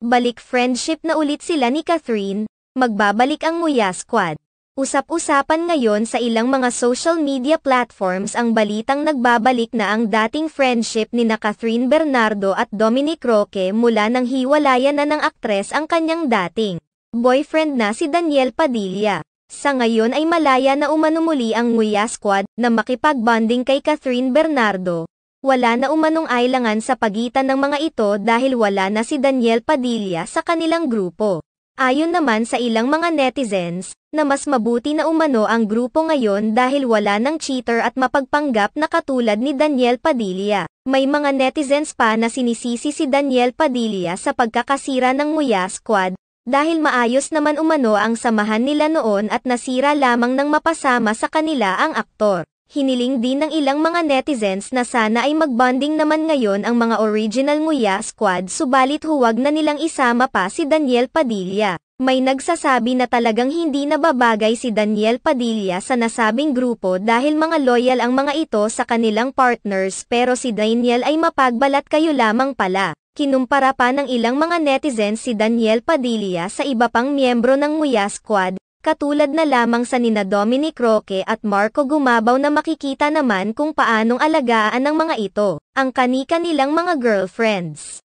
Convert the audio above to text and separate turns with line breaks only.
Balik friendship na ulit sila ni Catherine, magbabalik ang Muya Squad. Usap-usapan ngayon sa ilang mga social media platforms ang balitang nagbabalik na ang dating friendship ni na Catherine Bernardo at Dominic Roque mula nang hiwalayan na ng aktres ang kanyang dating boyfriend na si Daniel Padilla. Sa ngayon ay malaya na umanumuli ang Nguya Squad na makipagbonding kay Catherine Bernardo wala na umanong ailangan sa pagitan ng mga ito dahil wala na si Daniel Padilla sa kanilang grupo. Ayon naman sa ilang mga netizens, na mas mabuti na umano ang grupo ngayon dahil wala ng cheater at mapagpanggap na katulad ni Daniel Padilla. May mga netizens pa na sinisisi si Daniel Padilla sa pagkakasira ng Muya Squad, dahil maayos naman umano ang samahan nila noon at nasira lamang ng mapasama sa kanila ang aktor. Hiniling din ng ilang mga netizens na sana ay magbonding naman ngayon ang mga original Nguya squad subalit huwag na nilang isama pa si Daniel Padilla. May nagsasabi na talagang hindi nababagay si Daniel Padilla sa nasabing grupo dahil mga loyal ang mga ito sa kanilang partners pero si Daniel ay mapagbalat kayo lamang pala. Kinumpara pa ng ilang mga netizens si Daniel Padilla sa iba pang miyembro ng Nguya Squad, katulad na lamang sa nina Dominic Roque at Marco Gumabaw na makikita naman kung paanong alagaan ng mga ito, ang kanika nilang mga girlfriends.